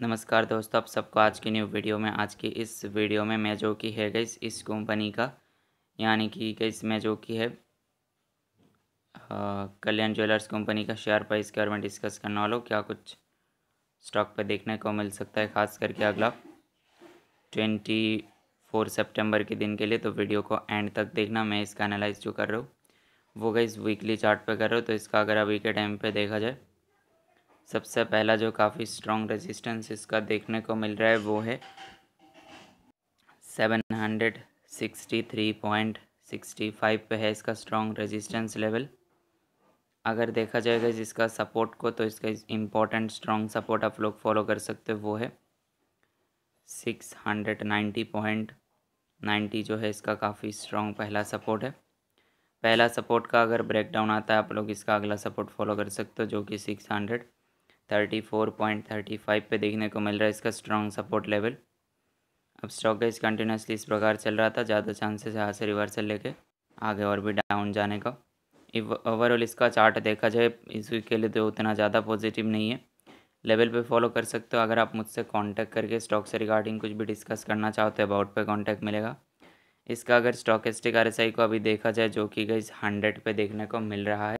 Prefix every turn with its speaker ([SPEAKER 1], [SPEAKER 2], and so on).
[SPEAKER 1] नमस्कार दोस्तों आप सबको आज की न्यू वीडियो में आज की इस वीडियो में मैं जो की है गई इस कंपनी का यानी कि गई जो की है कल्याण ज्वेलर्स कंपनी का शेयर प्राइस के बारे में डिस्कस करने वालों क्या कुछ स्टॉक पर देखने को मिल सकता है खास करके अगला ट्वेंटी फोर सेप्टेम्बर के दिन के लिए तो वीडियो को एंड तक देखना मैं इसका एनालाइज जो कर रहा हूँ वो गई वीकली चार्ट पर कर रहा हूँ तो इसका अगर अभी के टाइम पर देखा जाए सबसे पहला जो काफ़ी स्ट्रॉन्ग रेजिस्टेंस इसका देखने को मिल रहा है वो है seven hundred sixty three point sixty five पर है इसका स्ट्रॉन्ग रेजिस्टेंस लेवल अगर देखा जाएगा जिसका सपोर्ट को तो इसका इम्पोर्टेंट स्ट्रॉन्ग सपोर्ट आप लोग फॉलो कर सकते हो वो है six hundred ninety point ninety जो है इसका काफ़ी स्ट्रॉन्ग पहला सपोर्ट है पहला सपोर्ट का अगर ब्रेकडाउन आता है आप लोग इसका अगला सपोर्ट फॉलो कर सकते हो जो कि six hundred thirty four point thirty five पर देखने को मिल रहा है इसका स्ट्रॉन्ग सपोर्ट लेवल अब स्टॉक इस कंटिन्यूसली इस प्रकार चल रहा था ज़्यादा चांसेस यहाँ से रिवर्सल लेके आगे और भी डाउन जाने का ओवरऑल इसका चार्ट देखा जाए इस वीक के लिए तो उतना ज़्यादा पॉजिटिव नहीं है लेवल पे फॉलो कर सकते हो अगर आप मुझसे कांटेक्ट करके स्टॉक से रिगार्डिंग कुछ भी डिस्कस करना चाहते हो अबाउट पे कांटेक्ट मिलेगा इसका अगर स्टॉक एस्टिक आर को अभी देखा जाए जो कि गई हंड्रेड पे देखने को मिल रहा है